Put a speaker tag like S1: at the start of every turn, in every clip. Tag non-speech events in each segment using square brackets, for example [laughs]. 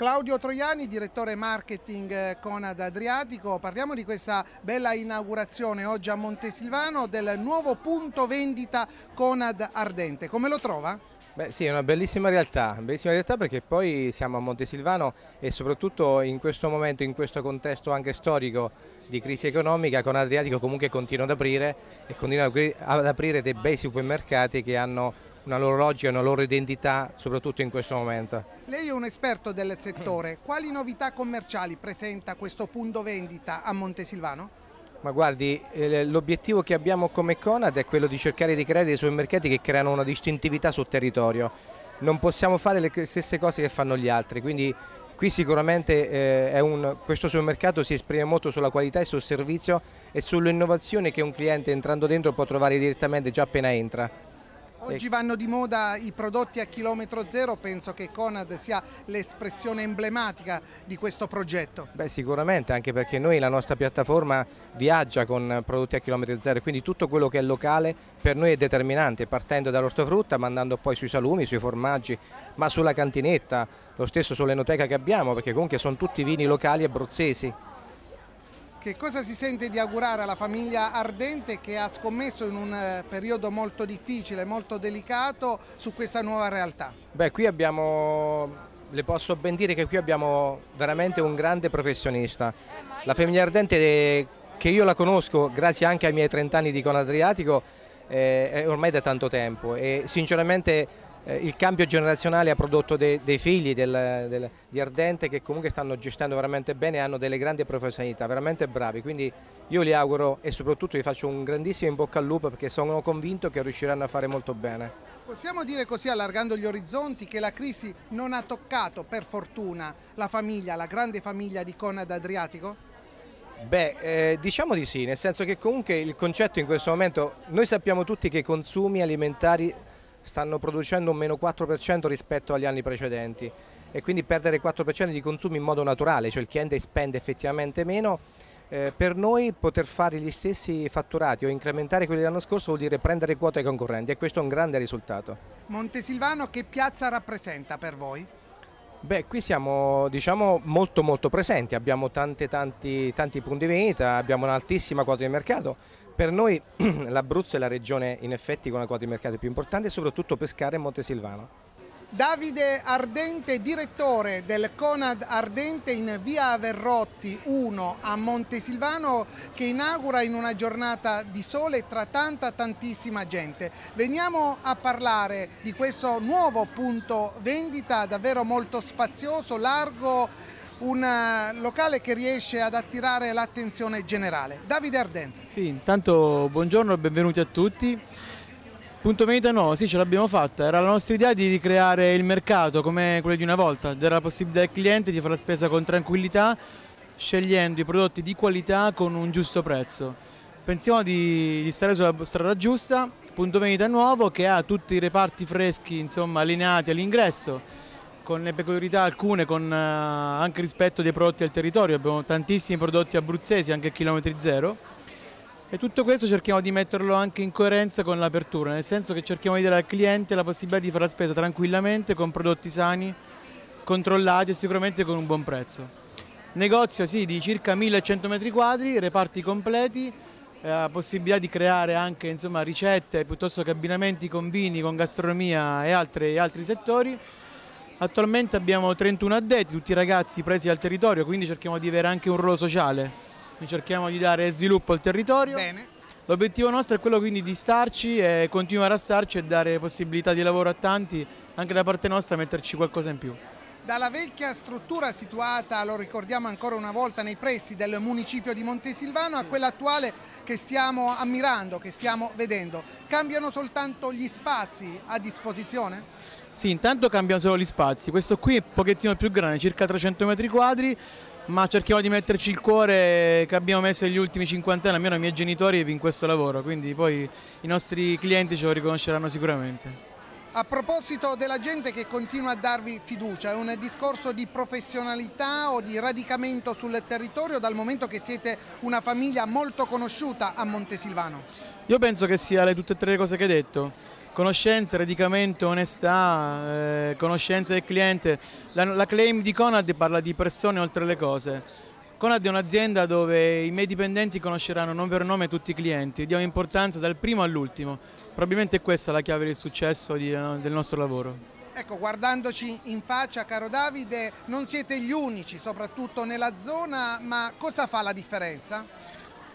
S1: Claudio Troiani, direttore marketing eh, Conad Adriatico, parliamo di questa bella inaugurazione oggi a Montesilvano del nuovo punto vendita Conad Ardente. Come lo trova?
S2: Beh sì, è una bellissima realtà, bellissima realtà perché poi siamo a Montesilvano e soprattutto in questo momento, in questo contesto anche storico di crisi economica, con Adriatico comunque continua ad aprire e continua ad aprire dei bei supermercati che hanno una loro logica, una loro identità, soprattutto in questo momento.
S1: Lei è un esperto del settore, quali novità commerciali presenta questo punto vendita a Montesilvano?
S2: Ma guardi, eh, l'obiettivo che abbiamo come Conad è quello di cercare di creare dei suoi mercati che creano una distintività sul territorio. Non possiamo fare le stesse cose che fanno gli altri, quindi qui sicuramente eh, un, questo mercato si esprime molto sulla qualità e sul servizio e sull'innovazione che un cliente entrando dentro può trovare direttamente già appena entra. Oggi
S1: vanno di moda i prodotti a chilometro zero, penso che Conad sia l'espressione emblematica di
S2: questo progetto. Beh sicuramente, anche perché noi la nostra piattaforma viaggia con prodotti a chilometro zero, quindi tutto quello che è locale per noi è determinante, partendo dall'ortofrutta, mandando poi sui salumi, sui formaggi, ma sulla cantinetta, lo stesso sull'enoteca che abbiamo, perché comunque sono tutti vini locali abruzzesi.
S1: Che cosa si sente di augurare alla famiglia Ardente che ha scommesso in un eh, periodo molto difficile, molto delicato su questa nuova realtà?
S2: Beh, qui abbiamo, le posso ben dire che qui abbiamo veramente un grande professionista. La famiglia Ardente, eh, che io la conosco grazie anche ai miei 30 anni di Con Adriatico, eh, è ormai da tanto tempo e sinceramente eh, il cambio generazionale ha prodotto dei, dei figli del, del, di Ardente che comunque stanno gestendo veramente bene e hanno delle grandi professionalità, veramente bravi, quindi io li auguro e soprattutto vi faccio un grandissimo in bocca al lupo perché sono convinto che riusciranno a fare molto bene.
S1: Possiamo dire così, allargando gli orizzonti, che la crisi non ha toccato, per fortuna, la famiglia, la grande famiglia di Conad Adriatico?
S2: Beh, eh, diciamo di sì, nel senso che comunque il concetto in questo momento, noi sappiamo tutti che i consumi alimentari stanno producendo un meno 4% rispetto agli anni precedenti e quindi perdere 4% di consumi in modo naturale, cioè il cliente spende effettivamente meno. Eh, per noi poter fare gli stessi fatturati o incrementare quelli dell'anno scorso vuol dire prendere quote ai concorrenti e questo è un grande risultato.
S1: Montesilvano che piazza rappresenta per voi?
S2: Beh, qui siamo diciamo, molto molto presenti, abbiamo tante, tanti, tanti punti vendita, abbiamo un'altissima quota di mercato, per noi [clears throat] l'Abruzzo è la regione in effetti con la quota di mercato più importante soprattutto pescare in Montesilvano.
S1: Davide Ardente, direttore del Conad Ardente in via Verrotti 1 a Montesilvano che inaugura in una giornata di sole tra tanta tantissima gente. Veniamo a parlare di questo nuovo punto vendita davvero molto spazioso, largo un eh, locale che riesce ad attirare l'attenzione generale.
S3: Davide Ardente. Sì, intanto buongiorno e benvenuti a tutti. Punto merita no, sì ce l'abbiamo fatta, era la nostra idea di ricreare il mercato come quello di una volta, dare la possibilità al cliente di fare la spesa con tranquillità, scegliendo i prodotti di qualità con un giusto prezzo. Pensiamo di, di stare sulla strada giusta, punto vendita nuovo che ha tutti i reparti freschi insomma allineati all'ingresso con le peculiarità alcune, con eh, anche rispetto dei prodotti al territorio, abbiamo tantissimi prodotti abruzzesi, anche a chilometri zero, e tutto questo cerchiamo di metterlo anche in coerenza con l'apertura, nel senso che cerchiamo di dare al cliente la possibilità di fare la spesa tranquillamente, con prodotti sani, controllati e sicuramente con un buon prezzo. Negozio sì, di circa 1100 metri quadri, reparti completi, eh, possibilità di creare anche insomma, ricette piuttosto che abbinamenti con vini, con gastronomia e, altre, e altri settori. Attualmente abbiamo 31 addetti, tutti ragazzi presi dal territorio, quindi cerchiamo di avere anche un ruolo sociale, noi cerchiamo di dare sviluppo al territorio. L'obiettivo nostro è quello quindi di starci e continuare a starci e dare possibilità di lavoro a tanti, anche da parte nostra metterci qualcosa in più
S1: dalla vecchia struttura situata, lo ricordiamo ancora una volta, nei pressi del municipio di Montesilvano a quella attuale che stiamo ammirando, che stiamo vedendo. Cambiano soltanto gli spazi a disposizione?
S3: Sì, intanto cambiano solo gli spazi, questo qui è un pochettino più grande, circa 300 metri quadri, ma cerchiamo di metterci il cuore che abbiamo messo negli ultimi 50 anni, almeno i miei genitori, in questo lavoro, quindi poi i nostri clienti ce lo riconosceranno sicuramente.
S1: A proposito della gente che continua a darvi fiducia, è un discorso di professionalità o di radicamento sul territorio dal momento che siete una famiglia molto conosciuta a Montesilvano?
S3: Io penso che sia le tutte e tre le cose che hai detto conoscenza, radicamento, onestà, eh, conoscenza del cliente. La, la, claim di Conad parla di persone oltre le cose. Conad è un'azienda dove i miei dipendenti conosceranno nome per nome tutti i clienti, diamo importanza dal primo all'ultimo. Probabilmente questa è la chiave del successo di, eh, del nostro lavoro.
S1: Ecco, guardandoci in faccia, caro Davide, non siete gli unici, soprattutto nella zona, ma cosa fa la differenza?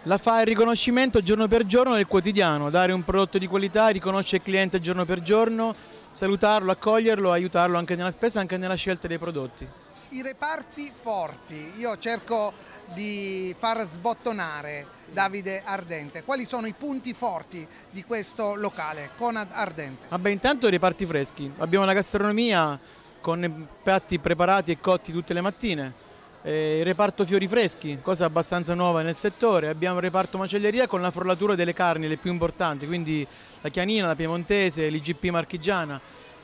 S3: La fa il riconoscimento giorno per giorno del quotidiano, dare un prodotto di qualità, riconoscere il cliente giorno per giorno, salutarlo, accoglierlo, aiutarlo anche nella spesa, anche nella scelta dei prodotti.
S1: I reparti forti, io cerco di far sbottonare Davide Ardente. Quali sono i punti forti di questo locale, Conad Ardente?
S3: Vabbè, intanto i reparti freschi. Abbiamo la gastronomia con piatti preparati e cotti tutte le mattine eh, il reparto fiori freschi, cosa abbastanza nuova nel settore, abbiamo il reparto macelleria con la frullatura delle carni le più importanti, quindi la chianina, la piemontese, l'IGP marchigiana,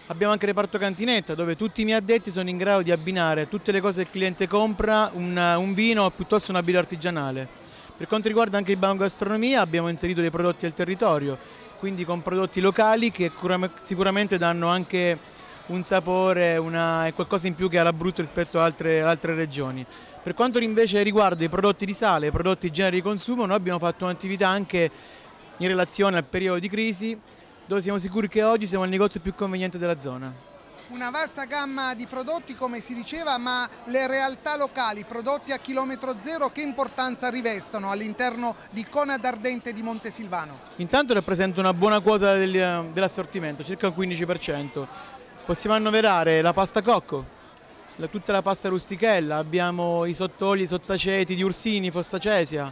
S3: Abbiamo anche il reparto cantinetta dove tutti i miei addetti sono in grado di abbinare tutte le cose che il cliente compra, una, un vino piuttosto un abito artigianale. Per quanto riguarda anche il banco gastronomia abbiamo inserito dei prodotti del territorio, quindi con prodotti locali che sicuramente danno anche un sapore, una, qualcosa in più che ha l'Abruzzo rispetto ad altre, altre, regioni. Per quanto invece riguarda i prodotti di sale, i prodotti in genere di consumo, noi abbiamo fatto un'attività anche in relazione al periodo di crisi, dove siamo sicuri che oggi siamo il negozio più conveniente della zona.
S1: Una vasta gamma di prodotti come si diceva ma le realtà locali, prodotti a chilometro zero che importanza rivestono all'interno di Cona d'Ardente di Montesilvano?
S3: Intanto rappresenta una buona quota dell'assortimento, circa il 15%, Possiamo annoverare la pasta cocco, la, tutta la pasta rustichella, abbiamo i sottoli, i sottaceti di Ursini, Fostacesia,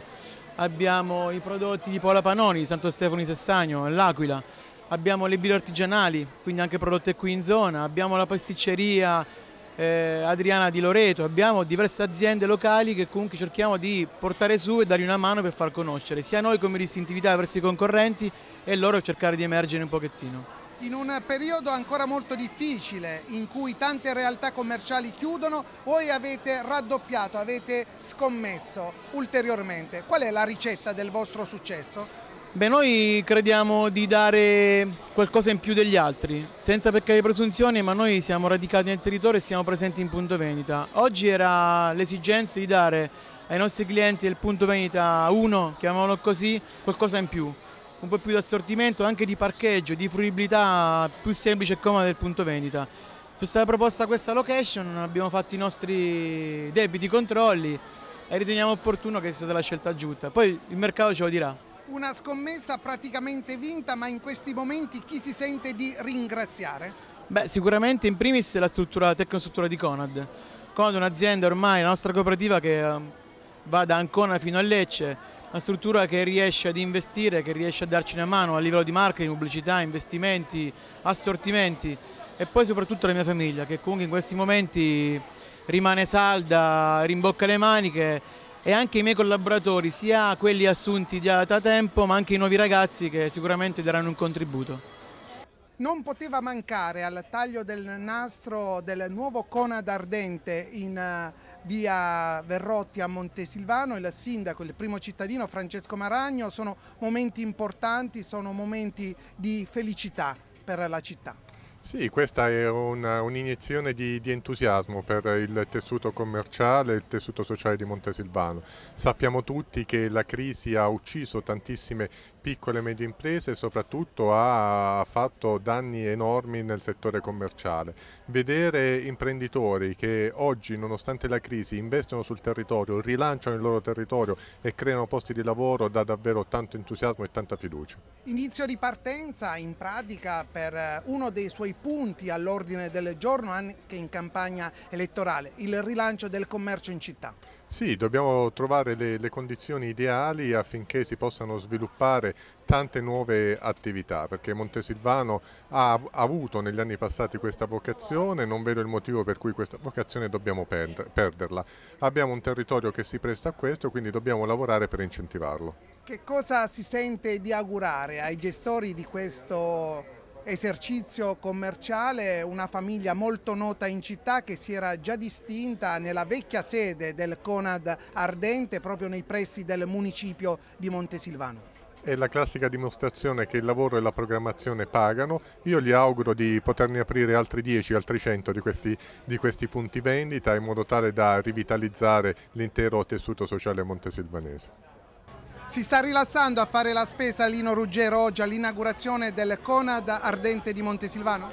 S3: abbiamo i prodotti di Pola Panoni, Santo Stefano di Sestagno, l'Aquila, abbiamo le birre artigianali, quindi anche prodotte qui in zona, abbiamo la pasticceria eh, Adriana di Loreto, abbiamo diverse aziende locali che comunque cerchiamo di portare su e dargli una mano per far conoscere, sia noi come distintività verso i concorrenti e loro cercare di emergere un pochettino
S1: in un periodo ancora molto difficile in cui tante realtà commerciali chiudono, voi avete raddoppiato, avete scommesso ulteriormente. Qual è la ricetta del vostro successo?
S3: Beh, noi crediamo di dare qualcosa in più degli altri, senza peccare presunzioni, ma noi siamo radicati nel territorio e siamo presenti in punto vendita. Oggi era l'esigenza di dare ai nostri clienti del punto vendita 1, chiamiamolo così, qualcosa in più un po' più di assortimento, anche di parcheggio, di fruibilità più semplice e comoda del punto vendita. È questa proposta questa location, abbiamo fatto i nostri debiti, controlli e riteniamo opportuno che sia stata la scelta giusta. Poi il mercato ce lo dirà
S1: una scommessa praticamente vinta, ma in questi momenti chi si sente di ringraziare?
S3: Beh, sicuramente in primis la, struttura, la tecnostruttura di Conad. Conad è un'azienda ormai, la nostra cooperativa che eh, va da Ancona fino a Lecce, una struttura che riesce ad investire, che riesce a darci una mano a livello di marketing, pubblicità, investimenti, assortimenti e poi soprattutto la mia famiglia che comunque in questi momenti rimane salda, rimbocca le maniche e anche i miei collaboratori, sia quelli assunti da tempo ma anche i nuovi ragazzi che sicuramente daranno un contributo
S1: non poteva mancare al taglio del nastro del nuovo Conad Ardente in eh, via Verrotti a Montesilvano, il sindaco, il primo cittadino Francesco Maragno, sono momenti importanti, sono momenti di felicità per
S4: la città. Sì, questa è un'iniezione un di, di, entusiasmo per il tessuto commerciale e il tessuto sociale di Montesilvano. Sappiamo tutti che la crisi ha ucciso tantissime piccole e medie imprese soprattutto ha fatto danni enormi nel settore commerciale. Vedere imprenditori che oggi, nonostante la crisi, investono sul territorio, rilanciano il loro territorio e creano posti di lavoro dà davvero tanto entusiasmo e tanta fiducia.
S1: Inizio di partenza in pratica per eh, uno dei suoi punti all'ordine del giorno anche in campagna elettorale, il rilancio del commercio in città.
S4: Sì, dobbiamo trovare le, le condizioni ideali affinché si possano sviluppare sviluppare tante nuove attività perché Montesilvano ha avuto negli anni passati questa vocazione, non vedo il motivo per cui questa vocazione dobbiamo perderla. Abbiamo un territorio che si presta a questo, quindi dobbiamo lavorare per incentivarlo.
S1: Che cosa si sente di augurare ai gestori di questo esercizio commerciale, una famiglia molto nota in città che si era già distinta nella vecchia sede del Conad Ardente proprio nei pressi del municipio di Montesilvano
S4: è la classica dimostrazione che il lavoro e la programmazione pagano. Io gli auguro di poterne aprire altri 10, altri 100 di questi, di questi punti vendita in modo tale da rivitalizzare l'intero tessuto sociale montesilvanese.
S1: Si sta rilassando a fare la spesa Lino Ruggero oggi all'inaugurazione del Conad Ardente di Montesilvano?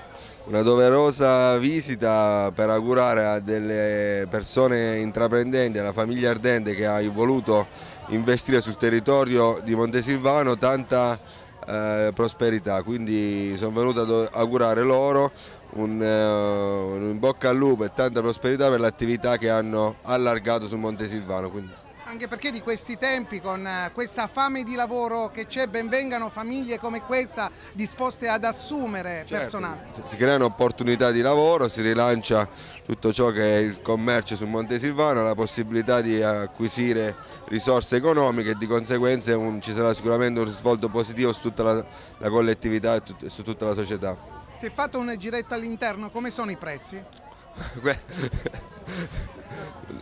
S5: Una doverosa visita per augurare a delle persone intraprendenti, alla famiglia Ardente che ha voluto investire sul territorio di Montesilvano tanta eh, prosperità, quindi sono venuto ad augurare loro un, uh, un in bocca al lupo e tanta prosperità per l'attività che hanno allargato su Montesilvano. Quindi
S1: anche perché di questi tempi, con eh, questa fame di lavoro che c'è, benvengano famiglie come questa disposte ad assumere certo, personale.
S5: Si creano opportunità di lavoro, si rilancia tutto ciò che è il commercio su Montesilvano, la possibilità di acquisire risorse economiche e di conseguenza un, ci sarà sicuramente un risvolto positivo su tutta la, la collettività e tut, su tutta la società.
S1: Si è fatto un giretto all'interno, come sono i prezzi? [laughs]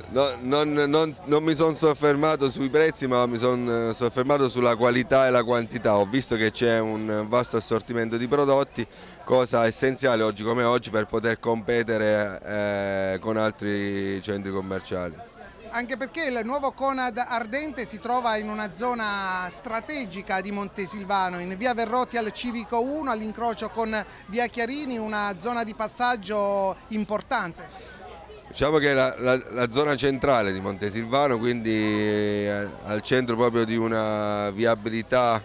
S5: no, non, non, non, mi sono soffermato sui prezzi ma mi sono eh, soffermato sulla qualità e la quantità, ho visto che c'è un vasto assortimento di prodotti, cosa essenziale oggi come oggi per poter competere eh, con altri centri commerciali
S1: anche perché il nuovo Conad Ardente si trova in una zona strategica di Montesilvano, in via Verrotti al Civico 1, all'incrocio con via Chiarini, una zona di passaggio importante.
S5: Diciamo che è la, la, la, zona centrale di Montesilvano, quindi eh, al centro proprio di una viabilità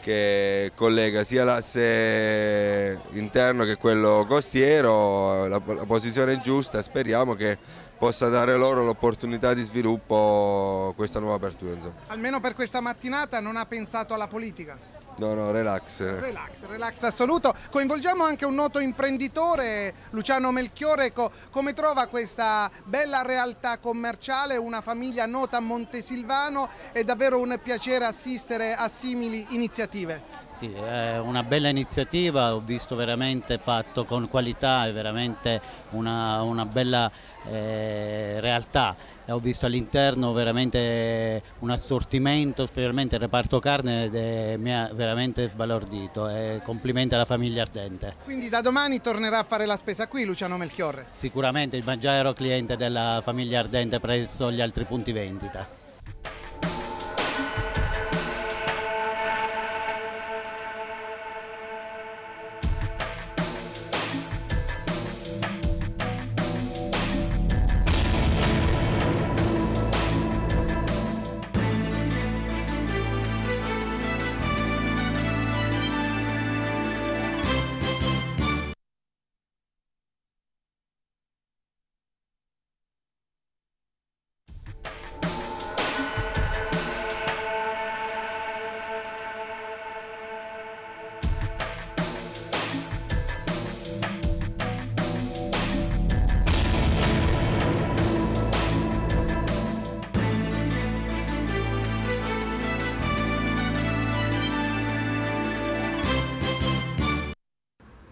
S5: che collega sia l'asse interno che quello costiero, la, la posizione è giusta, speriamo che possa dare loro l'opportunità di sviluppo questa nuova apertura. Insomma.
S1: Almeno per questa mattinata non ha pensato alla politica?
S5: No, no, relax.
S1: Relax, relax assoluto. Coinvolgiamo anche un noto imprenditore, Luciano Melchiore. come trova questa bella realtà commerciale, una famiglia nota a Montesilvano? È davvero un piacere assistere a simili iniziative. Sì, è una bella iniziativa, ho visto veramente fatto con qualità, è veramente una, una bella eh,
S2: realtà. Ho visto all'interno veramente un assortimento, specialmente il reparto carne, ed mi ha veramente sbalordito. E complimenti alla famiglia Ardente.
S1: Quindi da domani tornerà a fare la spesa qui Luciano Melchiorre? Sicuramente, ma già ero cliente della famiglia Ardente presso gli altri punti vendita.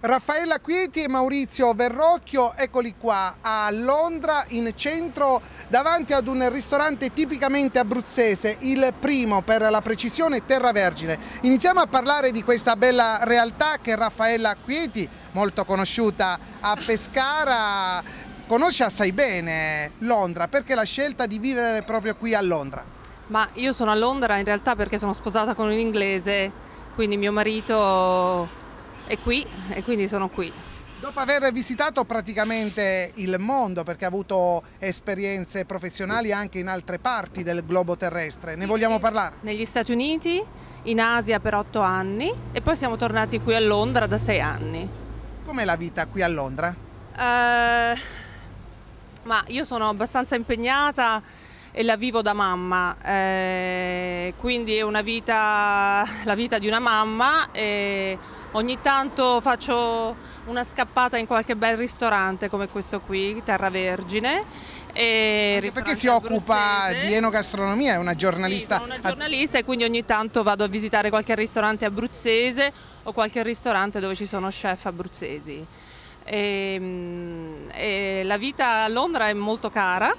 S1: Raffaella Quieti e Maurizio Verrocchio, eccoli qua a Londra in centro davanti ad un ristorante tipicamente abruzzese, il primo per la precisione Terra Vergine. Iniziamo a parlare di questa bella realtà che Raffaella Quieti, molto conosciuta a Pescara, conosce assai bene Londra, perché la scelta di vivere proprio qui a Londra?
S6: Ma io sono a Londra in realtà perché sono sposata con un inglese, quindi mio marito è qui e quindi sono qui.
S1: Dopo aver visitato praticamente il mondo, perché ha avuto
S6: esperienze professionali anche in altre parti del globo terrestre, ne vogliamo parlare? Negli Stati Uniti, in Asia per otto anni e poi siamo tornati qui a Londra da sei anni. Com'è la vita qui a Londra? Uh, ma io sono abbastanza impegnata e la vivo da mamma, eh, quindi è una vita, la vita di una mamma. E Ogni tanto faccio una scappata in qualche bel ristorante come questo qui, Terra Vergine. perché si occupa di enogastronomia,
S1: è una giornalista. Sì, una
S6: giornalista e quindi ogni tanto vado a visitare qualche ristorante abruzzese o qualche ristorante dove ci sono chef abruzzesi. E, ehm, e la vita a Londra è molto cara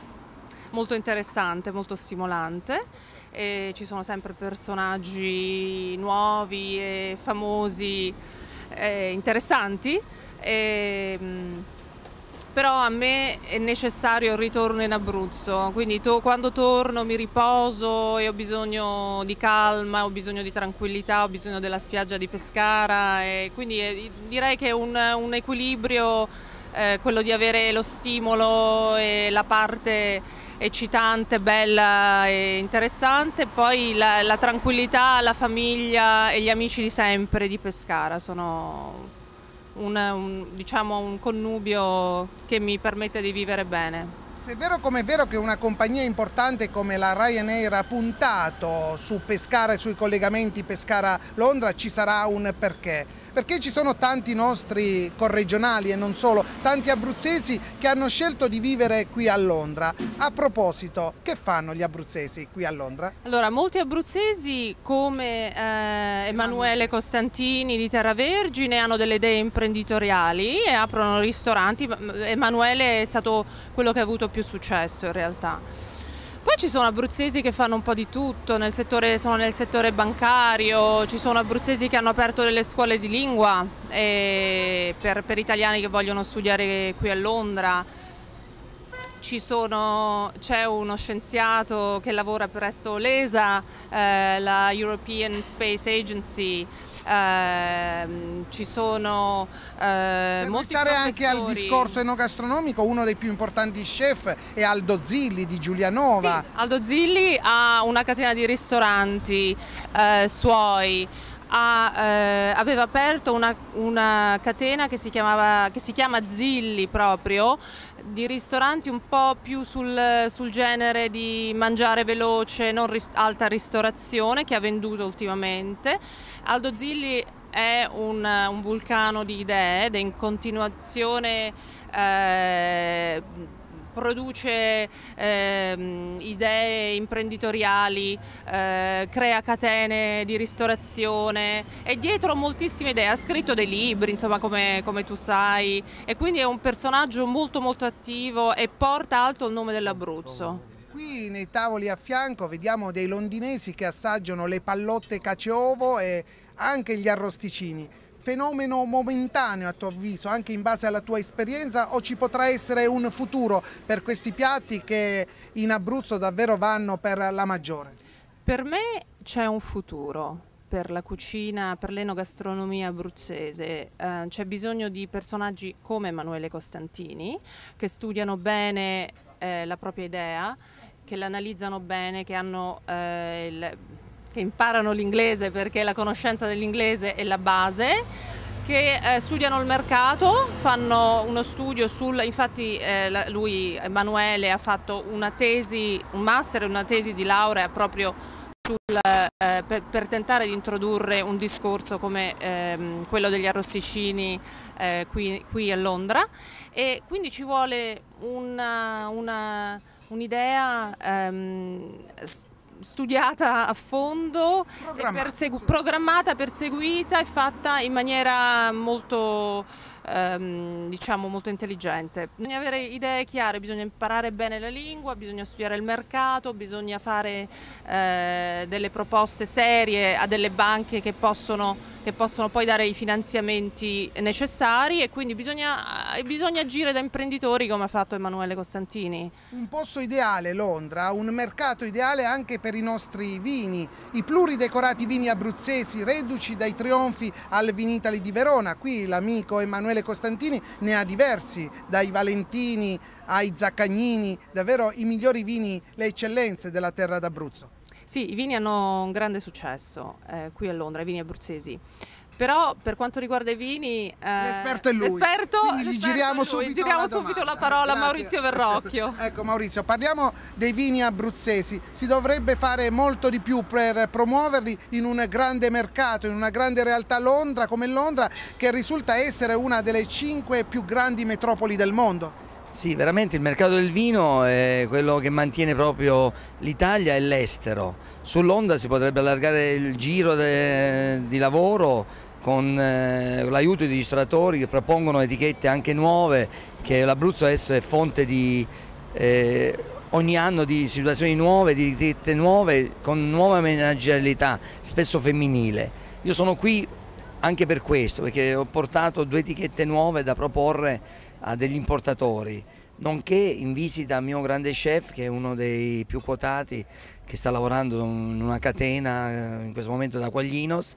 S6: molto interessante, molto stimolante. E ci sono sempre personaggi nuovi e famosi, e interessanti. E, mm, però a me è necessario il ritorno in Abruzzo, quindi to quando torno mi riposo e ho bisogno di calma, ho bisogno di tranquillità, ho bisogno della spiaggia di Pescara, quindi è, eh, direi che è un, un equilibrio eh, quello di avere lo stimolo e la parte eccitante, bella e interessante, poi la, la tranquillità, la famiglia e gli amici di sempre di Pescara sono un, un, diciamo un connubio che mi permette di vivere bene. Se è vero
S1: come è vero che una compagnia importante come la Ryanair ha puntato su Pescara e sui collegamenti Pescara-Londra, ci sarà un perché perché ci sono tanti nostri corregionali e non solo, tanti abruzzesi che hanno scelto di vivere qui a Londra. A proposito, che fanno gli abruzzesi qui a Londra?
S6: Allora, molti abruzzesi come eh, Emanuele Costantini di Terra Vergine hanno delle idee imprenditoriali e aprono ristoranti. Emanuele è stato quello che ha avuto più successo in realtà. Poi ci sono abruzzesi che fanno un po' di tutto, nel settore, sono nel settore bancario, ci sono abruzzesi che hanno aperto delle scuole di lingua eh, per, per italiani che vogliono studiare qui a Londra c'è uno scienziato che lavora presso l'ESA, eh, la European Space Agency, eh, ci sono eh, per molti stare anche al discorso
S1: enogastronomico, uno dei più importanti chef è Aldo Zilli di Giulianova. Sì,
S6: Aldo Zilli ha una catena di ristoranti eh, suoi. Ha, eh, aveva aperto una, una catena che si, chiamava, che si, chiama Zilli proprio, di ristoranti un po' più sul, sul genere di mangiare veloce, non ris alta ristorazione che ha venduto ultimamente. Aldo Zilli è un, un vulcano di idee ed è in continuazione eh, produce ehm, idee imprenditoriali, eh, crea catene di ristorazione, è dietro moltissime idee, ha scritto dei libri insomma come, come tu sai e quindi è un personaggio molto molto attivo e porta alto il nome dell'Abruzzo.
S1: Qui nei tavoli a fianco vediamo dei londinesi che assaggiano le pallotte caceovo e anche gli arrosticini fenomeno momentaneo a tuo avviso, anche in base alla tua esperienza o ci potrà essere un futuro per questi piatti che in Abruzzo davvero vanno per la maggiore?
S6: Per me c'è un futuro per la cucina, per l'enogastronomia abruzzese. Eh, c'è bisogno di personaggi come Emanuele Costantini che studiano bene eh, la propria idea, che l'analizzano bene, che hanno eh, il che imparano l'inglese perché la conoscenza dell'inglese è la base che eh, studiano il mercato, fanno uno studio sul, infatti eh, lui Emanuele ha fatto una tesi, un master e una tesi di laurea proprio sul, eh, per, per, tentare di introdurre un discorso come ehm, quello degli arrosticini eh, qui, qui, a Londra e quindi ci vuole un'idea ehm, studiata a fondo, programmata, persegu programmata perseguita e fatta in maniera molto, ehm, diciamo, molto intelligente. Bisogna avere idee chiare, bisogna imparare bene la lingua, bisogna studiare il mercato, bisogna fare eh, delle proposte serie a delle banche che possono che possono poi dare i finanziamenti necessari e quindi bisogna, eh, bisogna agire da imprenditori come ha fatto Emanuele Costantini.
S1: Un posto ideale Londra, un mercato ideale anche per i nostri vini, i pluridecorati vini abruzzesi reduci dai trionfi al Vinitali di Verona, qui l'amico Emanuele Costantini ne ha diversi, dai Valentini ai Zaccagnini, davvero i migliori vini, le eccellenze della terra d'Abruzzo.
S6: Sì, i vini hanno un grande successo eh, qui a Londra, i vini abruzzesi. Però per quanto riguarda i vini... Eh, l'esperto è lui. L'esperto, Quindi l'esperto giriamo, lui. Subito, giriamo la subito, la parola a Maurizio Verrocchio. [laughs] ecco Maurizio,
S1: parliamo dei vini abruzzesi. Si dovrebbe fare molto di più per promuoverli in un grande mercato, in una grande realtà Londra come Londra, che risulta essere una delle cinque più grandi metropoli del mondo.
S7: Sì, veramente il mercato del vino è quello che mantiene proprio l'Italia e l'estero. Sull'onda si potrebbe allargare il giro de, di lavoro con eh, l'aiuto di ristoratori che propongono etichette anche nuove, che l'Abruzzo adesso è fonte di eh, ogni anno di situazioni nuove, di etichette nuove, con nuova managerialità, spesso femminile. Io sono qui anche per questo, perché ho portato due etichette nuove da proporre a degli importatori, nonché in visita a mio grande chef che è uno dei più quotati che sta lavorando in una catena eh, in questo momento da Quaglinos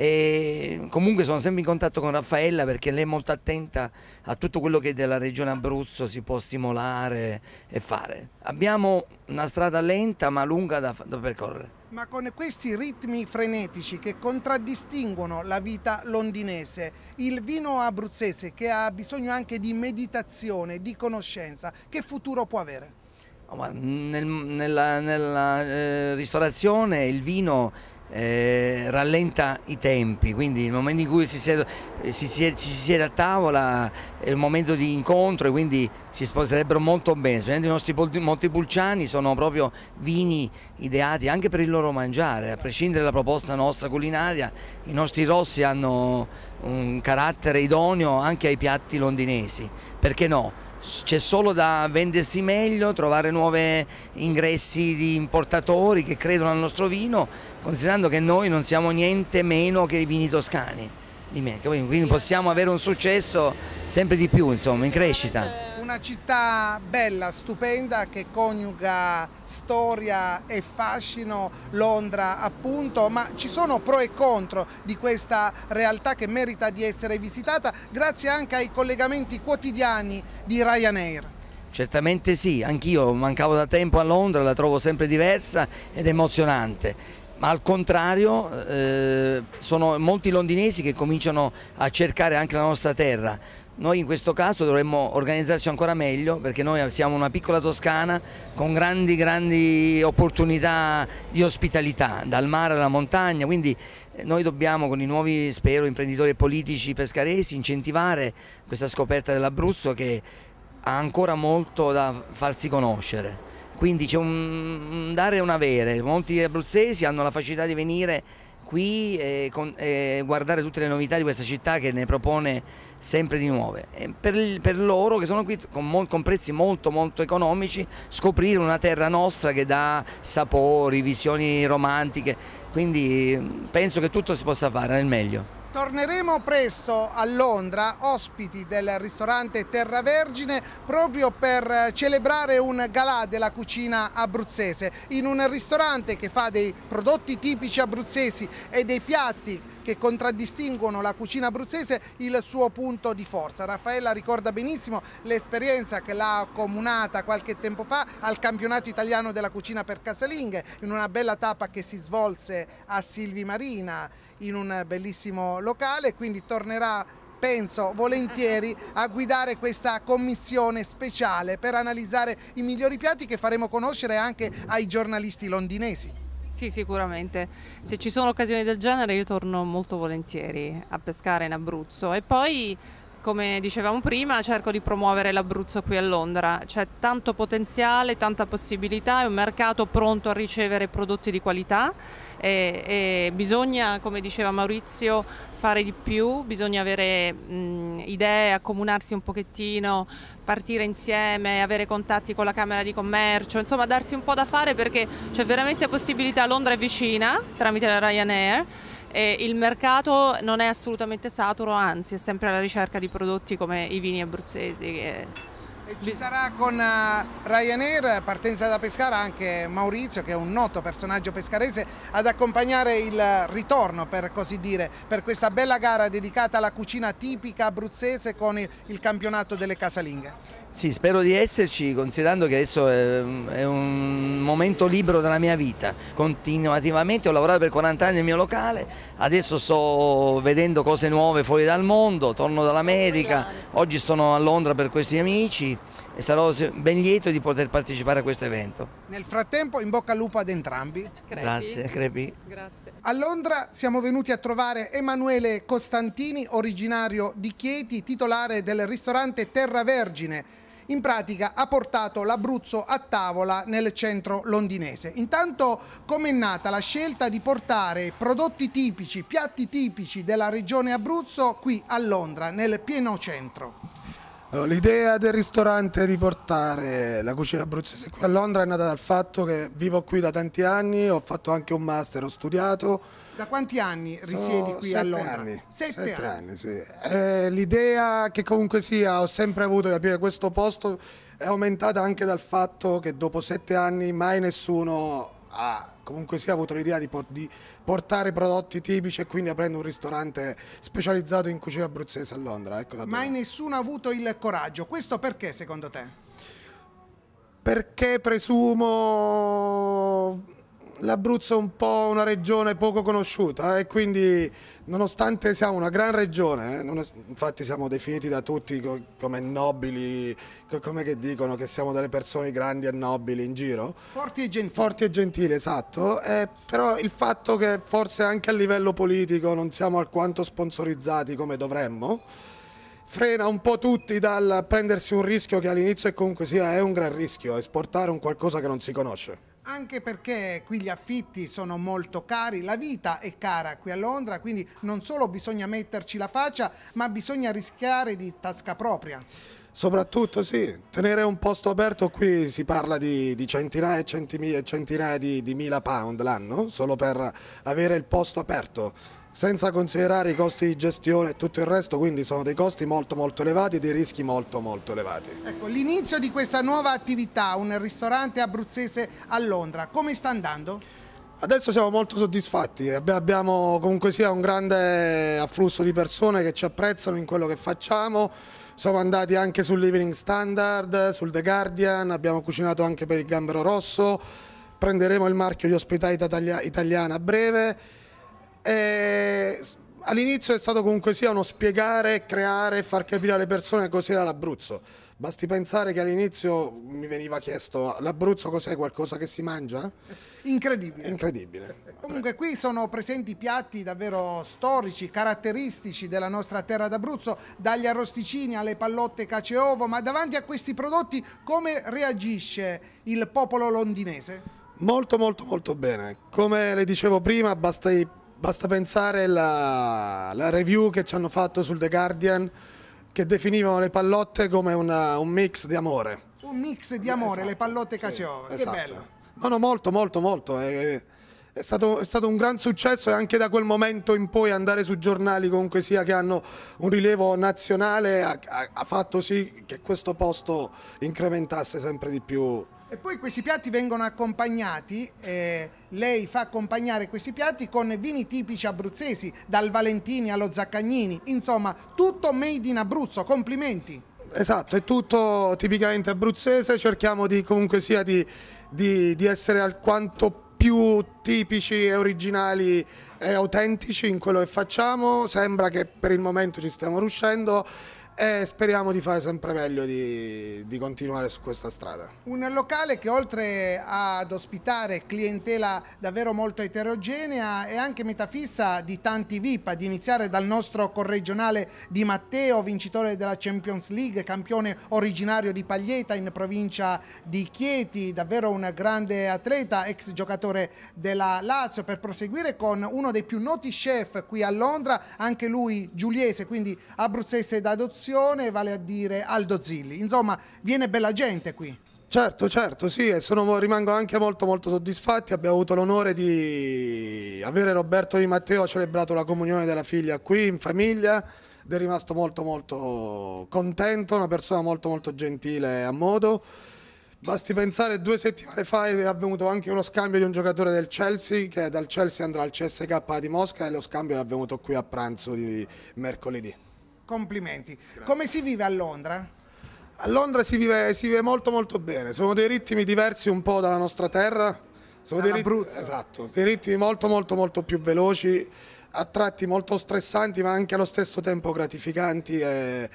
S7: e comunque sono sempre in contatto con Raffaella perché lei è molto attenta a tutto quello che della regione Abruzzo si può stimolare e fare. Abbiamo una strada lenta ma lunga da, da percorrere.
S1: Ma con questi ritmi frenetici che contraddistinguono la vita londinese, il vino abruzzese che ha bisogno anche di meditazione, di conoscenza, che futuro può avere?
S7: nella, nella eh, ristorazione il vino eh, rallenta i tempi, quindi il momento in cui si siede, eh, si, siede, si siede a tavola è il momento di incontro e quindi si sposerebbero molto bene, specialmente i nostri Montepulciani sono proprio vini ideati anche per il loro mangiare, a prescindere dalla proposta nostra culinaria, i nostri rossi hanno un carattere idoneo anche ai piatti londinesi, perché no? c'è solo da vendersi meglio, trovare nuovi ingressi di importatori che credono al nostro vino considerando che noi non siamo niente meno che i vini toscani, di me, quindi possiamo avere un successo sempre di più, insomma, in crescita. Eh,
S1: una città bella, stupenda, che coniuga storia e fascino, Londra appunto, ma ci sono pro e contro di questa realtà che merita di essere visitata grazie anche ai collegamenti quotidiani di Ryanair.
S7: Certamente sì, anch'io mancavo da tempo a Londra, la trovo sempre diversa ed emozionante ma al contrario eh, sono molti londinesi che cominciano a cercare anche la nostra terra. Noi in questo caso dovremmo organizzarci ancora meglio perché noi siamo una piccola Toscana con grandi, grandi opportunità di ospitalità, dal mare alla montagna, quindi eh, noi dobbiamo con i nuovi, spero, imprenditori politici pescaresi incentivare questa scoperta dell'Abruzzo che ha ancora molto da farsi conoscere quindi c'è un, dare e un avere, molti abruzzesi hanno la facilità di venire qui e, con, e, guardare tutte le novità di questa città che ne propone sempre di nuove. Per, per, loro che sono qui con, con, prezzi molto molto economici scoprire una terra nostra che dà sapori, visioni romantiche, quindi mm, penso che tutto si possa fare nel meglio.
S1: Torneremo presto a Londra, ospiti del ristorante Terra Vergine, proprio per celebrare un galà della cucina abruzzese, in un ristorante che fa dei prodotti tipici abruzzesi e dei piatti che contraddistinguono la cucina abruzzese il suo punto di forza. Raffaella ricorda benissimo l'esperienza che l'ha accomunata qualche tempo fa al campionato italiano della cucina per casalinghe, in una bella tappa che si svolse a Silvi Marina in un bellissimo locale, quindi tornerà penso volentieri a guidare questa commissione speciale per analizzare i migliori piatti che faremo conoscere anche ai
S6: giornalisti londinesi. Sì, sicuramente. Se ci sono occasioni del genere io torno molto volentieri a pescare in Abruzzo e poi come dicevamo prima, cerco di promuovere l'Abruzzo qui a Londra. C'è tanto potenziale, tanta possibilità, è un mercato pronto a ricevere prodotti di qualità e, e bisogna, come diceva Maurizio, fare di più, bisogna avere mh, idee, accomunarsi un pochettino, partire insieme, avere contatti con la Camera di Commercio, insomma darsi un po' da fare perché c'è veramente possibilità, Londra è vicina tramite la Ryanair eh, il mercato non è assolutamente saturo, anzi è sempre alla ricerca di prodotti come i vini abruzzesi. Che...
S1: ci sarà con eh, Ryanair, partenza da Pescara, anche Maurizio che è un noto personaggio pescarese ad accompagnare il ritorno per così dire per questa bella gara dedicata alla cucina tipica abruzzese con il campionato delle casalinghe.
S7: Sì, spero di esserci considerando che adesso è, un momento libero della mia vita. Continuativamente ho lavorato per 40 anni nel mio locale, adesso sto vedendo cose nuove fuori dal mondo, torno dall'America, oggi sono a Londra per questi amici e sarò ben lieto di poter partecipare a questo evento.
S1: Nel frattempo in bocca al lupo ad entrambi. Crepi. Grazie, Crepi. Grazie. A Londra siamo venuti a trovare Emanuele Costantini, originario di Chieti, titolare del ristorante Terra Vergine in pratica ha portato l'Abruzzo a tavola nel centro londinese. Intanto com'è nata la scelta di portare prodotti tipici, piatti tipici della regione Abruzzo qui a Londra, nel pieno centro? L'idea del ristorante di portare la cucina abruzzese qui a
S8: Londra è nata dal fatto che vivo qui da tanti anni, ho fatto anche un master, ho studiato. Da
S1: quanti anni risiedi qui a Londra? Anni. Sette, sette anni. anni sì.
S8: Eh, l'idea che comunque sia ho sempre avuto di aprire questo posto è aumentata anche dal fatto che dopo sette anni mai nessuno ha comunque sia avuto l'idea di, por di, portare prodotti tipici e quindi aprendo un ristorante specializzato in cucina abruzzese a Londra. Ecco Mai
S1: nessuno ha avuto il coraggio, questo perché secondo te?
S8: Perché presumo l'Abruzzo è un po' una regione poco conosciuta eh, e quindi nonostante siamo una gran regione, eh, infatti siamo definiti da tutti come nobili, come che dicono che siamo delle persone grandi e nobili in giro. Forti e gentili. Forti e gentili, esatto, e eh, però il fatto che forse anche a livello politico non siamo alquanto sponsorizzati come dovremmo, frena un po' tutti dal prendersi un rischio che all'inizio è comunque sia un gran rischio, esportare un qualcosa che non si conosce
S1: anche perché qui gli affitti sono molto cari, la vita è cara qui a Londra, quindi non solo bisogna metterci la faccia, ma bisogna rischiare di tasca propria.
S8: Soprattutto sì, tenere un posto aperto qui si parla di, di centinaia e centinaia, centinaia di, di mila pound l'anno, solo per avere il posto aperto senza considerare i costi di gestione e tutto il resto, quindi sono dei costi molto molto elevati e dei rischi molto molto elevati.
S1: Ecco, l'inizio di questa nuova attività, un ristorante abruzzese a Londra, come sta andando? Adesso siamo molto soddisfatti, abbiamo
S8: comunque sia un grande afflusso di persone che ci apprezzano in quello che facciamo, siamo andati anche sul Living Standard, sul The Guardian, abbiamo cucinato anche per il Gambero Rosso, prenderemo il marchio di ospitalità italiana a breve e eh, all'inizio è stato comunque sia uno spiegare, creare, far capire alle persone cos'era l'Abruzzo. Basti pensare che all'inizio mi veniva chiesto l'Abruzzo cos'è qualcosa che si mangia? Incredibile. Incredibile.
S1: Comunque qui sono presenti piatti davvero storici, caratteristici della nostra terra d'Abruzzo, dagli arrosticini alle pallotte cace e ovo, ma davanti a questi prodotti come reagisce il popolo londinese?
S8: Molto molto molto bene. Come le dicevo prima, basta i Basta pensare alla review che ci hanno fatto sul The Guardian che definivano le pallotte come una, un mix di amore.
S1: Un mix di amore, esatto, le pallotte caciove, sì, che esatto. bello.
S8: No, no, molto, molto, molto. È, è, stato, è, stato, un gran successo e anche da quel momento in poi andare su giornali comunque sia che hanno un rilievo nazionale ha, ha fatto sì che questo posto incrementasse sempre di più
S1: e poi questi piatti vengono accompagnati, eh, lei fa accompagnare questi piatti con vini tipici abruzzesi, dal Valentini allo Zaccagnini, insomma tutto made in Abruzzo, complimenti.
S8: Esatto, è tutto tipicamente abruzzese, cerchiamo di, comunque sia di, di, di essere alquanto più più tipici e originali e autentici in quello che facciamo, sembra che per il momento ci stiamo riuscendo e speriamo di fare sempre meglio di, di, continuare su questa strada.
S1: Un locale che oltre ad ospitare clientela davvero molto eterogenea è anche metafissa di tanti VIP, ad iniziare dal nostro corregionale di Matteo, vincitore della Champions League, campione originario di Paglieta in provincia di Chieti, davvero un grande atleta, ex giocatore della Lazio, per proseguire con uno dei più noti chef qui a Londra, anche lui giuliese, quindi abruzzese d'adozione Fondazione, vale a dire Aldo Zilli. Insomma, viene bella gente qui.
S8: Certo, certo, sì, e sono, rimango anche molto molto soddisfatti, abbiamo avuto l'onore di avere Roberto Di Matteo, ha celebrato la comunione della figlia qui in famiglia ed è rimasto molto molto contento, una persona molto molto gentile a modo. Basti pensare due settimane fa è avvenuto anche uno scambio di un giocatore del Chelsea che dal Chelsea andrà al CSK di Mosca e lo scambio è avvenuto qui a pranzo di mercoledì.
S1: Complimenti. Grazie. Come si vive a Londra?
S8: A Londra si vive, si vive molto molto bene, sono dei ritmi diversi un po' dalla nostra terra, sono dei ritmi, esatto, dei ritmi, molto molto molto più veloci, a tratti molto stressanti ma anche allo stesso tempo gratificanti. È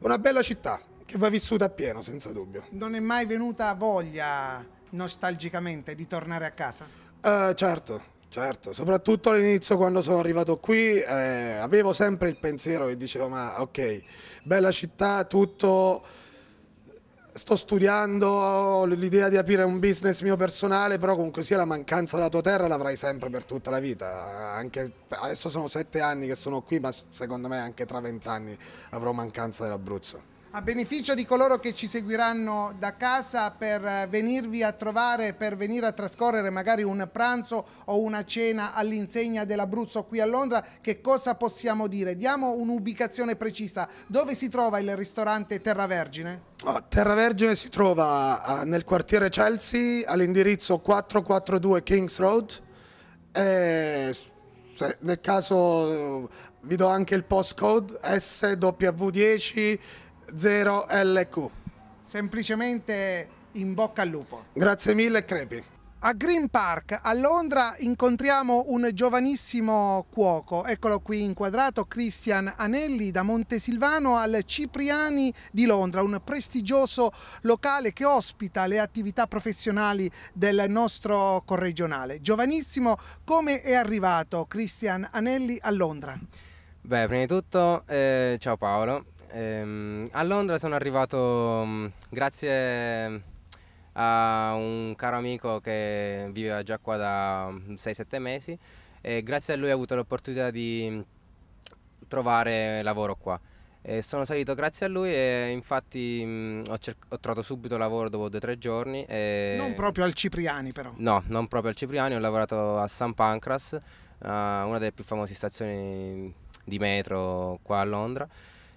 S1: una bella città che va vissuta a pieno senza dubbio. Non è mai venuta voglia nostalgicamente di tornare a casa?
S8: Uh, certo, Certo, soprattutto all'inizio quando sono arrivato qui eh, avevo sempre il pensiero che dicevo ma ok, bella città, tutto, sto studiando l'idea di aprire un business mio personale, però comunque sia la mancanza della tua terra l'avrai sempre per tutta la vita, anche, adesso sono sette anni che sono qui ma secondo me anche tra vent'anni avrò mancanza dell'Abruzzo
S1: a beneficio di coloro che ci seguiranno da casa per venirvi a trovare, per venire a trascorrere magari un pranzo o una cena all'insegna dell'Abruzzo qui a Londra, che cosa possiamo dire? Diamo un'ubicazione precisa. Dove si trova il ristorante Terra Vergine?
S8: Oh, Terra Vergine si trova ah, nel quartiere Chelsea all'indirizzo 442 Kings Road. E nel caso vi do anche il postcode SW10
S1: 0LQ. Semplicemente in bocca al lupo. Grazie mille, Crepi. A Green Park a Londra incontriamo un giovanissimo cuoco, eccolo qui inquadrato, Christian Anelli da Montesilvano al Cipriani di Londra, un prestigioso locale che ospita le attività professionali del nostro corregionale. Giovanissimo, come è arrivato Christian Anelli a Londra?
S9: Beh, prima di tutto, eh, ciao Paolo. Eh, a Londra sono arrivato mm, grazie a un caro amico che viveva già qua da 6-7 mm, mesi e grazie a lui ho avuto l'opportunità di mm, trovare lavoro qua. E sono salito grazie a lui e infatti mh, ho, ho, trovato subito lavoro dopo due o tre giorni. E... Non
S1: proprio al Cipriani però.
S9: No, non proprio al Cipriani, ho lavorato a St. Pancras, uh, una delle più famose stazioni di metro qua a Londra.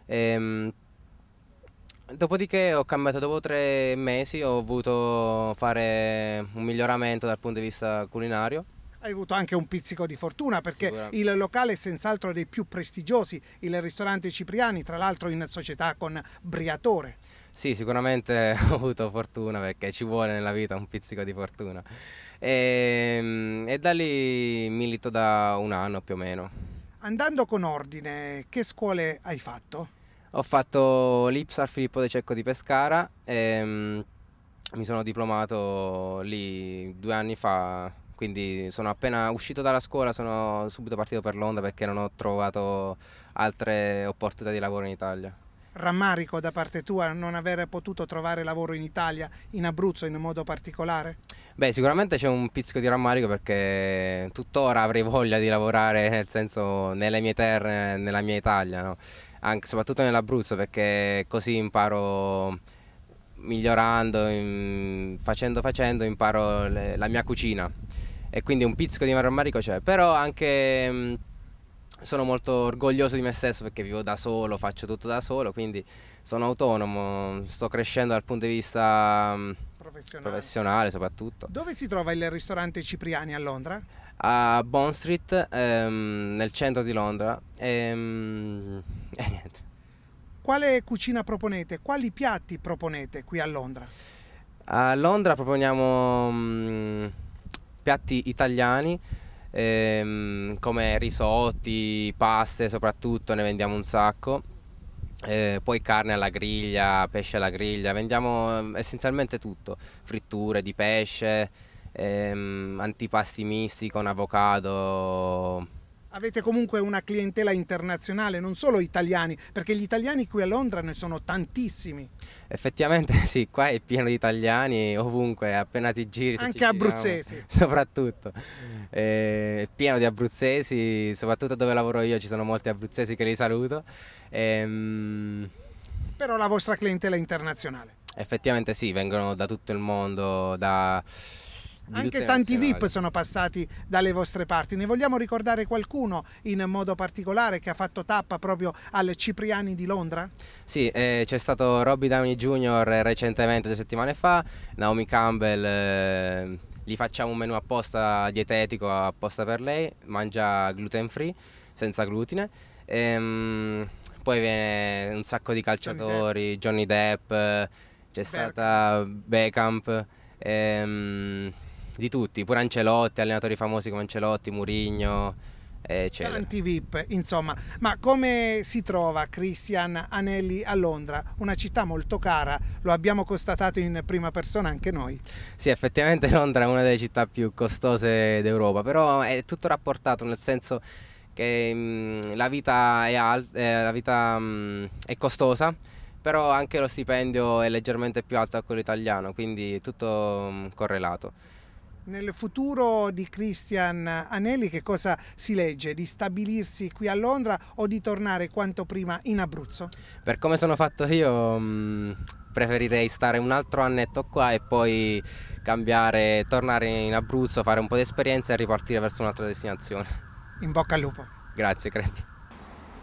S9: E, ehm, dopodiché ho cambiato, dopo tre mesi ho avuto fare un miglioramento dal punto di vista culinario
S1: hai avuto anche un pizzico di fortuna perché il locale è senz'altro dei più prestigiosi, il ristorante Cipriani, tra l'altro in società con Briatore.
S9: Sì, sicuramente [laughs] ho avuto fortuna perché ci vuole nella vita un pizzico di fortuna. E, ehm, e da lì milito da un anno più o meno.
S1: Andando con ordine, che scuole hai fatto?
S9: Ho fatto l'Ipsar Filippo De Cecco di Pescara e ehm, mi sono diplomato lì due anni fa, quindi sono appena uscito dalla scuola, sono subito partito per Londra perché non ho trovato altre opportunità di lavoro in Italia
S1: rammarico da parte tua non aver potuto trovare lavoro in Italia, in Abruzzo in modo particolare?
S9: Beh, sicuramente c'è un pizzico di rammarico perché tuttora avrei voglia di lavorare, nel senso, nelle mie terre, nella mia Italia, no? Anche, soprattutto nell'Abruzzo perché così imparo migliorando, in, facendo facendo imparo le, la mia cucina e quindi un pizzico di rammarico c'è, però anche sono molto orgoglioso di me stesso perché vivo da solo, faccio tutto da solo, quindi sono autonomo, sto crescendo dal punto di vista mm, professionale, professionale soprattutto.
S1: Dove si trova il ristorante Cipriani a Londra?
S9: A Bond Street, ehm, nel centro di Londra. Ehm, [laughs] e niente.
S1: Quale cucina proponete? Quali piatti proponete qui a Londra?
S9: A Londra proponiamo mh, mm, piatti italiani ehm, come risotti, paste soprattutto, ne vendiamo un sacco. Eh, poi carne alla griglia, pesce alla griglia, vendiamo ehm, essenzialmente tutto, fritture di pesce, ehm, antipasti misti con avocado,
S1: Avete comunque una clientela internazionale, non solo italiani, perché gli italiani qui a Londra ne sono tantissimi.
S9: Effettivamente [laughs] sì, qua è pieno di italiani ovunque, appena ti giri. Anche abruzzesi. [laughs] Soprattutto. Eh, è pieno di abruzzesi, soprattutto dove lavoro io ci sono molti abruzzesi che li saluto. Ehm...
S1: Però la vostra clientela è internazionale.
S9: Effettivamente sì, vengono da tutto il mondo, da anche tanti VIP
S1: sono passati dalle vostre parti. Ne vogliamo ricordare qualcuno in modo particolare che ha fatto tappa proprio al Cipriani di Londra?
S9: Sì, eh, c'è stato Robbie Downey Jr. recentemente, due settimane fa, Naomi Campbell. Eh, gli facciamo un menù apposta dietetico apposta per lei, mangia gluten free, senza glutine. Ehm, poi viene un sacco di calciatori, Johnny Depp, Depp c'è stata Beckham. Ehm, di tutti, pure Ancelotti, allenatori famosi come Ancelotti, Murigno, eccetera.
S1: Tanti VIP, insomma. Ma come si trova Christian Anelli a Londra? Una città molto cara, lo abbiamo constatato in prima persona anche noi.
S9: Sì, effettivamente [laughs] Londra è una delle città più costose d'Europa, però è tutto rapportato nel senso che mh, la vita, è, alt- eh, la vita mh, è costosa, però anche lo stipendio è leggermente più alto a quello italiano, quindi è tutto mh, correlato.
S1: Nel futuro di Christian Anelli che cosa si legge? Di stabilirsi qui a Londra o di tornare quanto prima in Abruzzo?
S9: Per come sono fatto io mm, preferirei stare un altro annetto qua e poi cambiare, tornare in Abruzzo, fare un po' di esperienza e ripartire verso un'altra destinazione. In bocca al lupo. Grazie, crepi.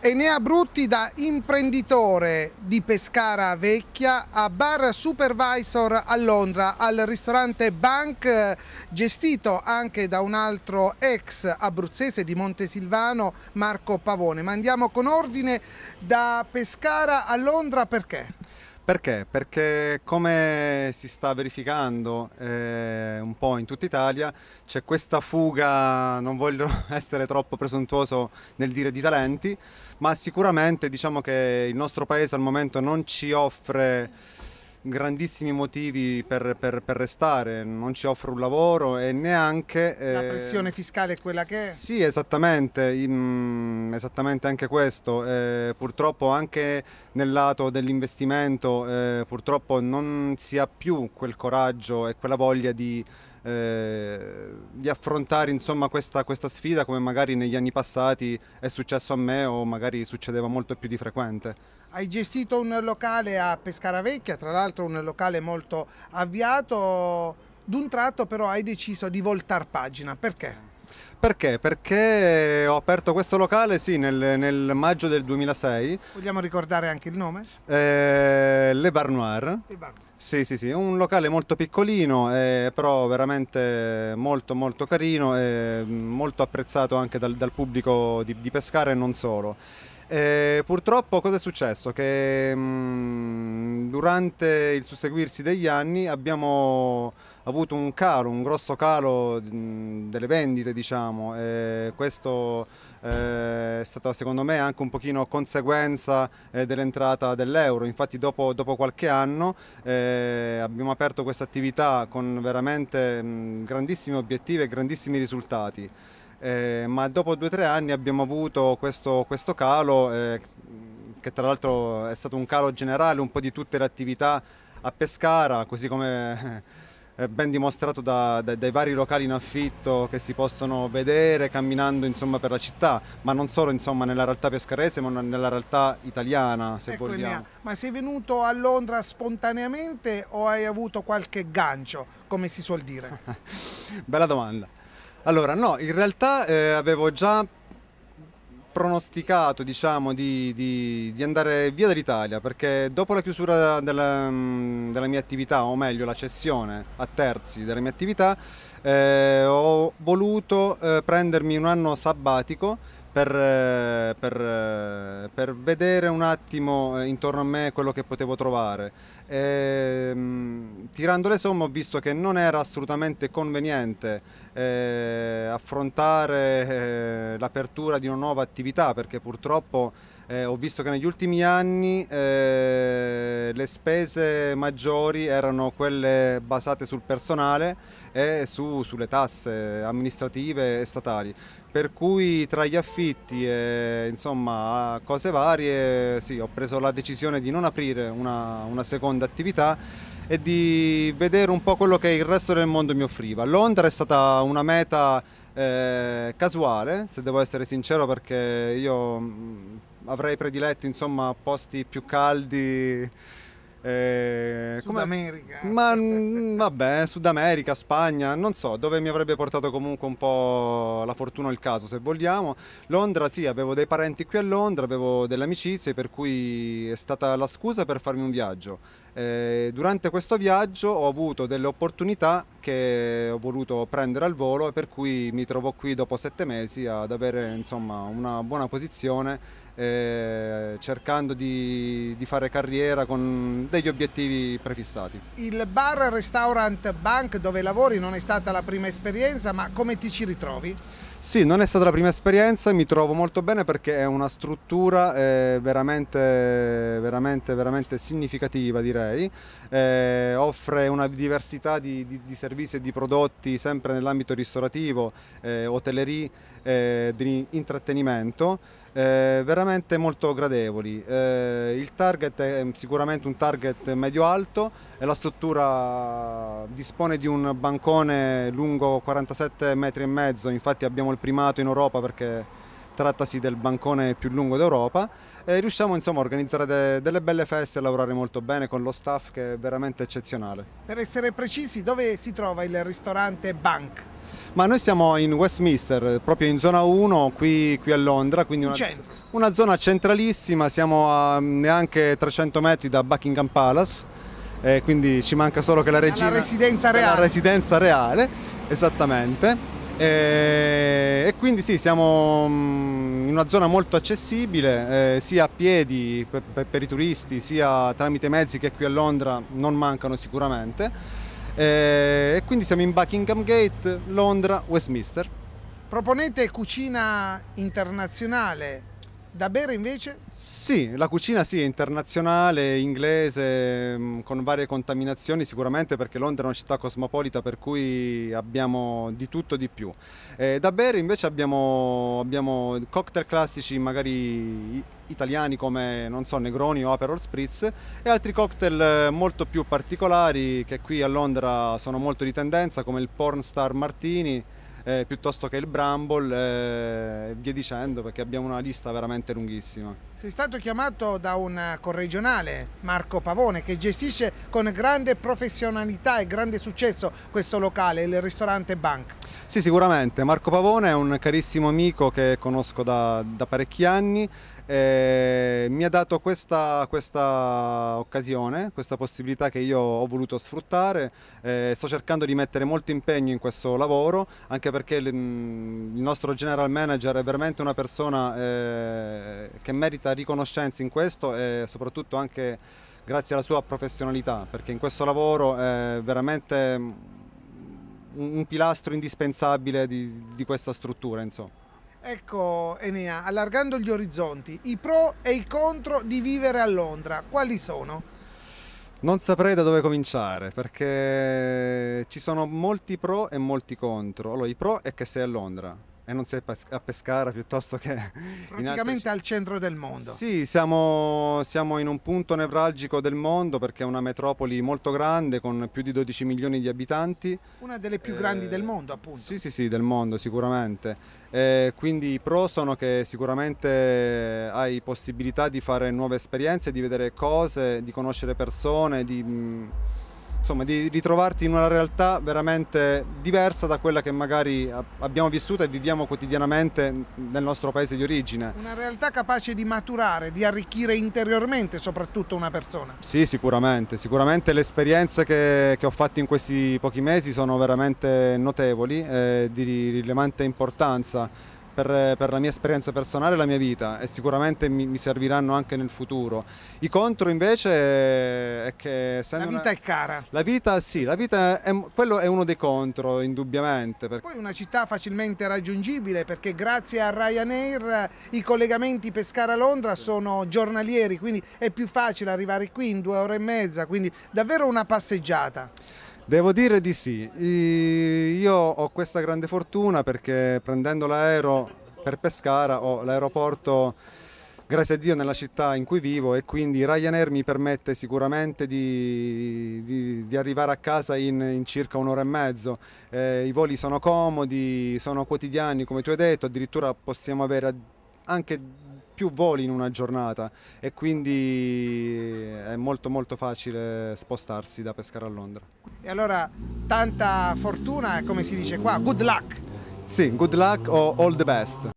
S1: Enea Brutti da imprenditore di Pescara Vecchia a bar supervisor a Londra al ristorante Bank gestito anche da un altro ex abruzzese di Montesilvano Marco Pavone. Ma andiamo con ordine da Pescara a Londra perché?
S10: Perché? Perché come si sta verificando eh, un po' in tutta Italia c'è questa fuga, non voglio [laughs] essere troppo presuntuoso nel dire di talenti, ma sicuramente diciamo che il nostro paese al momento non ci offre grandissimi motivi per, per, per, restare, non ci offre un lavoro e neanche... Eh... La pressione
S1: fiscale è quella che è? Sì,
S10: esattamente, mm, esattamente anche questo. Eh, purtroppo anche nel lato dell'investimento eh, purtroppo non si ha più quel coraggio e quella voglia di eh, di affrontare insomma, questa, questa, sfida come magari negli anni passati è successo a me o magari succedeva molto più di frequente.
S1: Hai gestito un locale a Pescara Vecchia, tra l'altro un locale molto avviato, d'un tratto però hai deciso di voltare pagina, perché?
S10: Perché? Perché ho aperto questo locale sì, nel, nel maggio del 2006.
S1: Vogliamo ricordare anche il nome?
S10: Eh, Le Bar Noir. Le Bar. Sì, sì, sì, un locale molto piccolino, eh, però veramente molto molto carino e molto apprezzato anche dal, dal pubblico di, di Pescara e non solo. E purtroppo cosa è successo? Che mh, mm, durante il susseguirsi degli anni abbiamo avuto un calo, un grosso calo delle vendite diciamo e questo eh, è stato secondo me anche un pochino conseguenza eh, dell'entrata dell'euro, infatti dopo, dopo, qualche anno eh, abbiamo aperto questa attività con veramente grandissimi obiettivi e grandissimi risultati. Eh, ma dopo due o tre anni abbiamo avuto questo, questo calo, eh, che tra l'altro è stato un calo generale un po' di tutte le attività a Pescara, così come eh, ben dimostrato da, da, dai vari locali in affitto che si possono vedere camminando insomma, per la città, ma non solo insomma, nella realtà pescarese, ma nella realtà italiana, se ecco vogliamo.
S1: Ma sei venuto a Londra spontaneamente o hai avuto qualche gancio, come si suol dire?
S10: [laughs] Bella domanda. Allora, no, in realtà eh, avevo già pronosticato diciamo, di, di, di, andare via dall'Italia perché dopo la chiusura della, mm, della, mia attività, o meglio la cessione a terzi della mia attività, eh, ho voluto eh, prendermi un anno sabbatico per, eh, per, eh, per, vedere un attimo eh, intorno a me quello che potevo trovare. E, ehm, tirando le somme ho visto che non era assolutamente conveniente eh, affrontare eh, l'apertura di una nuova attività perché purtroppo eh, ho visto che negli ultimi anni eh, le spese maggiori erano quelle basate sul personale e su, sulle tasse amministrative e statali, per cui tra gli affitti e insomma, cose varie sì, ho preso la decisione di non aprire una, una seconda attività e di vedere un po' quello che il resto del mondo mi offriva. Londra è stata una meta eh, casuale, se devo essere sincero, perché io mm, avrei prediletto insomma, posti più caldi. Eh, Sud come... America. Ma mm, vabbè, Sud America, Spagna, non so, dove mi avrebbe portato comunque un po' la fortuna o il caso, se vogliamo. Londra, sì, avevo dei parenti qui a Londra, avevo delle amicizie, per cui è stata la scusa per farmi un viaggio. Eh, durante questo viaggio ho avuto delle opportunità che ho voluto prendere al volo e per cui mi trovo qui dopo sette mesi ad avere insomma una buona posizione eh, cercando di, di, fare carriera con degli obiettivi prefissati.
S1: Il bar restaurant bank dove lavori non è stata la prima esperienza, ma come ti ci ritrovi?
S10: Sì, non è stata la prima esperienza, mi trovo molto bene perché è una struttura eh, veramente, veramente, veramente significativa direi, eh, offre una diversità di, di, di, servizi e di prodotti sempre nell'ambito ristorativo, eh, hotellerie, eh, di intrattenimento eh, veramente molto gradevoli. Eh, il target è sicuramente un target medio-alto e la struttura dispone di un bancone lungo 47 metri e mezzo, infatti abbiamo il primato in Europa perché trattasi del bancone più lungo d'Europa e riusciamo insomma a organizzare de delle belle feste e lavorare molto bene con lo staff che è veramente eccezionale.
S1: Per essere precisi, dove si trova il ristorante Bank?
S10: ma noi siamo in Westminster, proprio in zona 1, qui, qui a Londra, quindi una, una, zona centralissima, siamo a neanche 300 metri da Buckingham Palace. Eh, quindi ci manca solo che la regina la
S1: residenza reale, la
S10: residenza reale esattamente eh, e quindi sì siamo mm, in una zona molto accessibile eh, sia a piedi per, per, per i turisti sia tramite mezzi che qui a Londra non mancano sicuramente eh, e quindi siamo in Buckingham Gate, Londra, Westminster.
S1: Proponete cucina internazionale da bere invece?
S10: Sì, la cucina sì, è internazionale, inglese, mm, con varie contaminazioni sicuramente perché Londra è una città cosmopolita per cui abbiamo di tutto di più. Eh, da bere invece abbiamo, abbiamo, cocktail classici magari italiani come non so, Negroni o Aperol Spritz e altri cocktail eh, molto più particolari che qui a Londra sono molto di tendenza come il Pornstar Martini eh, piuttosto che il Bramble eh, e eh, via dicendo perché abbiamo una lista veramente lunghissima.
S1: Sei stato chiamato da un corregionale, Marco Pavone, che gestisce con grande professionalità e grande successo questo locale, il ristorante Bank.
S10: Sì, sicuramente. Marco Pavone è un carissimo amico che conosco da, da parecchi anni eh, mi ha dato questa, questa, occasione, questa possibilità che io ho voluto sfruttare. Eh, sto cercando di mettere molto impegno in questo lavoro, anche perché il, mm, nostro general manager è veramente una persona eh, che merita riconoscenza in questo e soprattutto anche grazie alla sua professionalità, perché in questo lavoro è veramente mm, un, un pilastro indispensabile di, di questa struttura. Insomma.
S1: Ecco Enea, allargando gli orizzonti, i pro e i contro di vivere a Londra, quali sono?
S10: Non saprei da dove cominciare perché ci sono molti pro e molti contro. Allora, i pro è che sei a Londra, e non sei a Pescara piuttosto che... [laughs] Praticamente
S1: altri... al centro del mondo.
S10: Sì, siamo, siamo, in un punto nevralgico del mondo perché è una metropoli molto grande con più di 12 milioni di abitanti. Una delle più eh... grandi del eh, mondo appunto. Sì, sì, sì, del mondo sicuramente. Eh, quindi i pro sono che sicuramente hai possibilità di fare nuove esperienze, di vedere cose, di conoscere persone, di insomma, di ritrovarti in una realtà veramente diversa da quella che magari abbiamo vissuto e viviamo quotidianamente nel nostro paese di origine.
S1: Una realtà capace di maturare, di arricchire interiormente soprattutto una persona.
S10: Sì, sicuramente, sicuramente le esperienze che, che ho fatto in questi pochi mesi sono veramente notevoli, eh, di rilevante importanza per, per, la mia esperienza personale e la mia vita e sicuramente mi, mi, serviranno anche nel futuro. I contro invece è che... La vita una... è cara. La vita sì, la vita è, quello è uno dei contro indubbiamente. Perché... Poi
S1: una città facilmente raggiungibile perché grazie a Ryanair eh, i collegamenti Pescara-Londra sì. sono giornalieri, quindi è più facile arrivare qui in due ore e mezza, quindi davvero una passeggiata.
S10: Devo dire di sì, io ho questa grande fortuna perché prendendo l'aereo per Pescara ho l'aeroporto grazie a Dio nella città in cui vivo e quindi Ryanair mi permette sicuramente di, di, di arrivare a casa in, in circa un'ora e mezzo. Eh, I voli sono comodi, sono quotidiani come tu hai detto, addirittura possiamo avere anche più voli in una giornata e quindi è molto molto facile spostarsi da pescare a Londra.
S1: E allora tanta fortuna, come si dice qua, good luck!
S10: Sì, good luck o all the best.